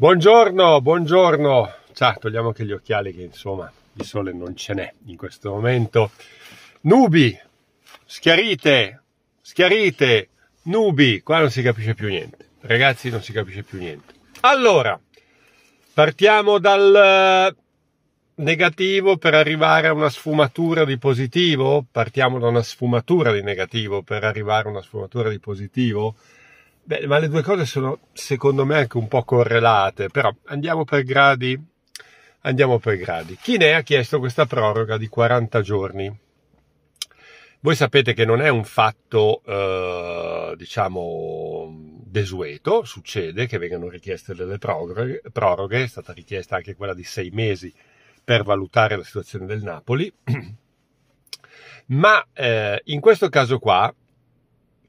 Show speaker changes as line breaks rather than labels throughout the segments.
Buongiorno, buongiorno. Ciao, togliamo anche gli occhiali che insomma il sole non ce n'è in questo momento. Nubi, schiarite, schiarite, nubi, qua non si capisce più niente. Ragazzi, non si capisce più niente. Allora, partiamo dal eh, negativo per arrivare a una sfumatura di positivo? Partiamo da una sfumatura di negativo per arrivare a una sfumatura di positivo? Beh, ma le due cose sono secondo me anche un po' correlate, però andiamo per gradi. Andiamo per gradi. Chinè ha chiesto questa proroga di 40 giorni. Voi sapete che non è un fatto, eh, diciamo, desueto, succede che vengano richieste delle proroghe, proroghe, è stata richiesta anche quella di sei mesi per valutare la situazione del Napoli, ma eh, in questo caso qua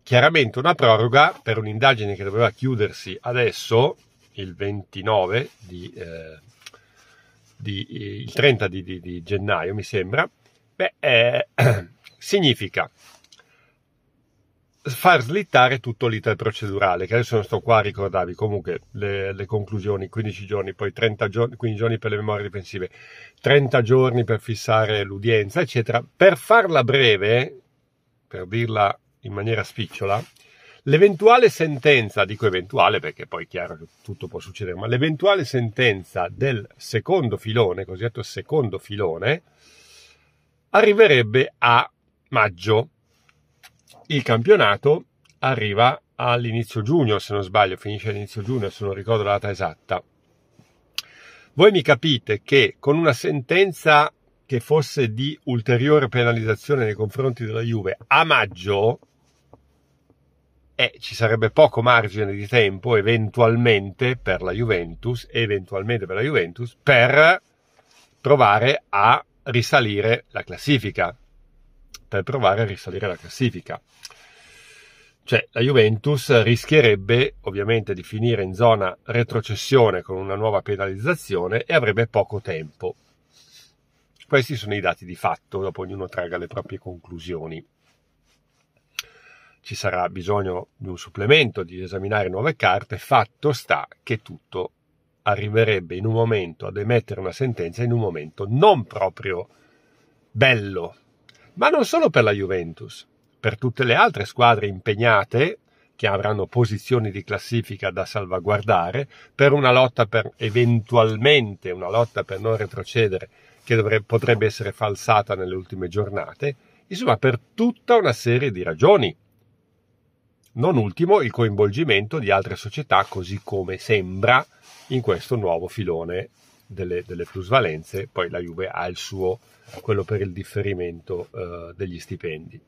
chiaramente una proroga per un'indagine che doveva chiudersi adesso, il 29 di, eh, di eh, il 30 di, di, di, gennaio, mi sembra, beh, eh, significa far slittare tutto l'iter procedurale, che adesso non sto qua a ricordarvi, comunque le, le conclusioni, 15 giorni, poi 30 giorni, 15 giorni per le memorie difensive, 30 giorni per fissare l'udienza, eccetera. Per farla breve, per dirla in maniera spicciola, l'eventuale sentenza, dico eventuale perché poi è chiaro che tutto può succedere, ma l'eventuale sentenza del secondo filone, cosiddetto secondo filone, arriverebbe a maggio. Il campionato arriva all'inizio giugno, se non sbaglio, finisce all'inizio giugno, se non ricordo la data esatta. Voi mi capite che con una sentenza che fosse di ulteriore penalizzazione nei confronti della Juve a maggio, eh, ci sarebbe poco margine di tempo eventualmente per la Juventus, eventualmente per la Juventus, per provare a risalire la classifica. Per provare a risalire la classifica. Cioè, la Juventus rischierebbe ovviamente di finire in zona retrocessione con una nuova penalizzazione e avrebbe poco tempo. Questi sono i dati di fatto, dopo ognuno traga le proprie conclusioni ci sarà bisogno di un supplemento, di esaminare nuove carte, fatto sta che tutto arriverebbe in un momento ad emettere una sentenza in un momento non proprio bello, ma non solo per la Juventus, per tutte le altre squadre impegnate che avranno posizioni di classifica da salvaguardare per una lotta per eventualmente una lotta per non retrocedere che dovrebbe, potrebbe essere falsata nelle ultime giornate, insomma per tutta una serie di ragioni non ultimo il coinvolgimento di altre società, così come sembra in questo nuovo filone delle, delle plusvalenze. Poi la Juve ha il suo, quello per il differimento eh, degli stipendi.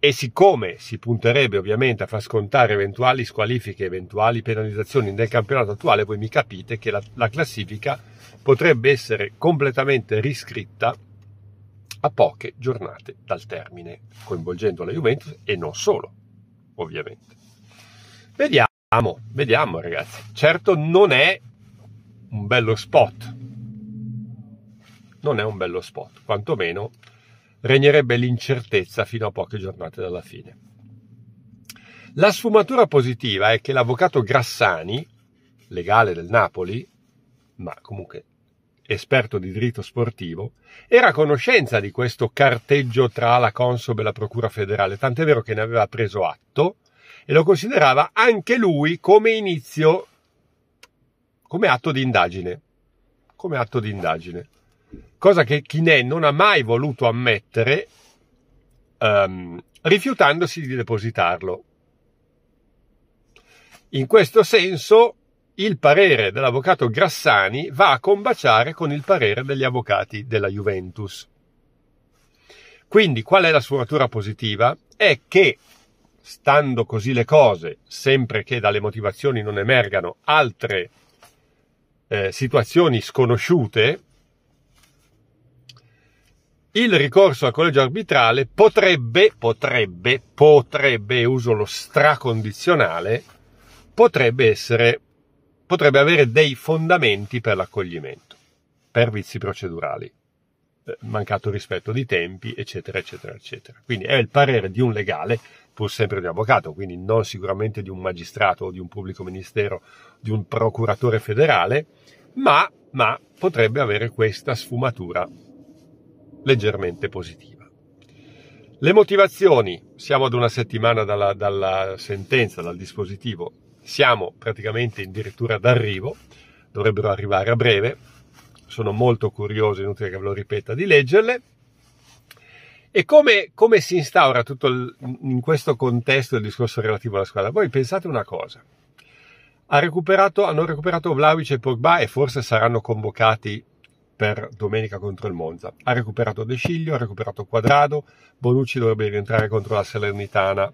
E siccome si punterebbe ovviamente a far scontare eventuali squalifiche, eventuali penalizzazioni nel campionato attuale, voi mi capite che la, la classifica potrebbe essere completamente riscritta a poche giornate dal termine, coinvolgendo la Juventus e non solo, ovviamente. Vediamo, vediamo ragazzi. Certo non è un bello spot, non è un bello spot, quantomeno regnerebbe l'incertezza fino a poche giornate dalla fine. La sfumatura positiva è che l'avvocato Grassani, legale del Napoli, ma comunque esperto di diritto sportivo, era a conoscenza di questo carteggio tra la Consob e la Procura federale, tant'è vero che ne aveva preso atto e lo considerava anche lui come inizio, come atto di indagine. Come atto di indagine. Cosa che Chinè non ha mai voluto ammettere, um, rifiutandosi di depositarlo. In questo senso, il parere dell'avvocato Grassani va a combaciare con il parere degli avvocati della Juventus. Quindi qual è la sfumatura positiva? È che, stando così le cose, sempre che dalle motivazioni non emergano altre eh, situazioni sconosciute, il ricorso al collegio arbitrale potrebbe, potrebbe, potrebbe, uso lo stracondizionale, potrebbe essere potrebbe avere dei fondamenti per l'accoglimento, per vizi procedurali, eh, mancato rispetto di tempi, eccetera, eccetera, eccetera. Quindi è il parere di un legale, pur sempre di un avvocato, quindi non sicuramente di un magistrato o di un pubblico ministero, di un procuratore federale, ma, ma potrebbe avere questa sfumatura leggermente positiva. Le motivazioni, siamo ad una settimana dalla, dalla sentenza, dal dispositivo, siamo praticamente addirittura d'arrivo, dovrebbero arrivare a breve. Sono molto curioso, inutile che ve lo ripeta, di leggerle. E come, come si instaura tutto il, in questo contesto il discorso relativo alla squadra? Voi pensate una cosa. Ha recuperato, hanno recuperato Vlaovic e Pogba e forse saranno convocati per domenica contro il Monza. Ha recuperato De Sciglio, ha recuperato Quadrado, Bonucci dovrebbe rientrare contro la Salernitana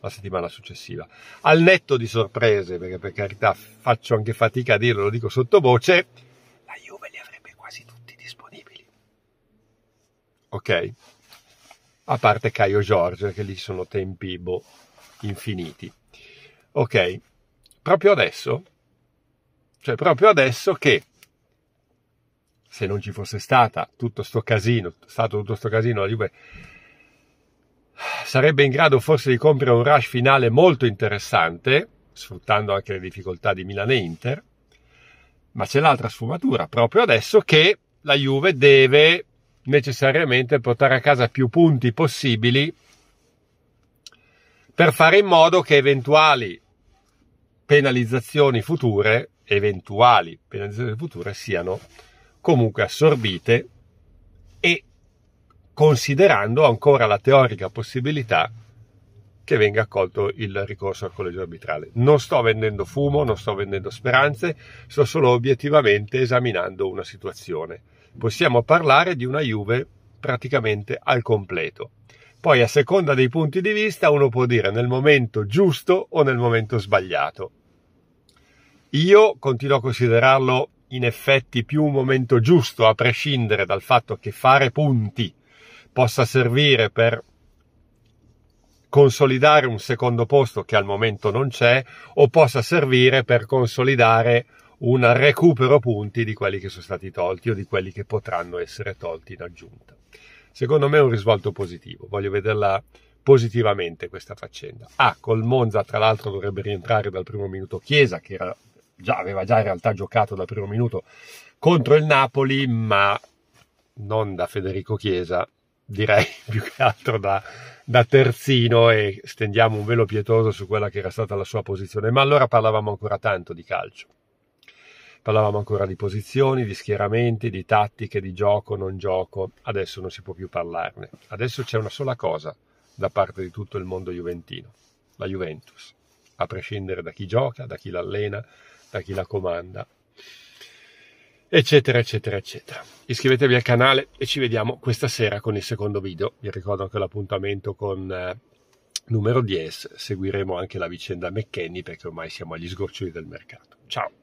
la settimana successiva. Al netto di sorprese, perché per carità faccio anche fatica a dirlo, lo dico sottovoce, la Juve li avrebbe quasi tutti disponibili. Ok? A parte Caio Giorgio, che lì sono tempi boh, infiniti. Ok, proprio adesso, cioè proprio adesso che se non ci fosse stata tutto sto casino, stato tutto sto casino, la Juve sarebbe in grado forse di compiere un rush finale molto interessante, sfruttando anche le difficoltà di Milan e Inter, ma c'è l'altra sfumatura proprio adesso che la Juve deve necessariamente portare a casa più punti possibili per fare in modo che eventuali penalizzazioni future, eventuali penalizzazioni future siano comunque assorbite e considerando ancora la teorica possibilità che venga accolto il ricorso al collegio arbitrale. Non sto vendendo fumo, non sto vendendo speranze, sto solo obiettivamente esaminando una situazione. Possiamo parlare di una Juve praticamente al completo. Poi a seconda dei punti di vista uno può dire nel momento giusto o nel momento sbagliato. Io continuo a considerarlo in effetti più un momento giusto, a prescindere dal fatto che fare punti possa servire per consolidare un secondo posto che al momento non c'è o possa servire per consolidare un recupero punti di quelli che sono stati tolti o di quelli che potranno essere tolti in aggiunta. Secondo me è un risvolto positivo, voglio vederla positivamente questa faccenda. Ah, col Monza tra l'altro dovrebbe rientrare dal primo minuto Chiesa che già, aveva già in realtà giocato dal primo minuto contro il Napoli, ma non da Federico Chiesa, direi più che altro da, da terzino e stendiamo un velo pietoso su quella che era stata la sua posizione. Ma allora parlavamo ancora tanto di calcio. Parlavamo ancora di posizioni, di schieramenti, di tattiche, di gioco, non gioco. Adesso non si può più parlarne. Adesso c'è una sola cosa da parte di tutto il mondo juventino, la Juventus, a prescindere da chi gioca, da chi l'allena, da chi la comanda, eccetera, eccetera, eccetera. Iscrivetevi al canale e ci vediamo questa sera con il secondo video. Vi ricordo anche l'appuntamento con eh, numero 10. Seguiremo anche la vicenda McKenny perché ormai siamo agli sgoccioli del mercato. Ciao!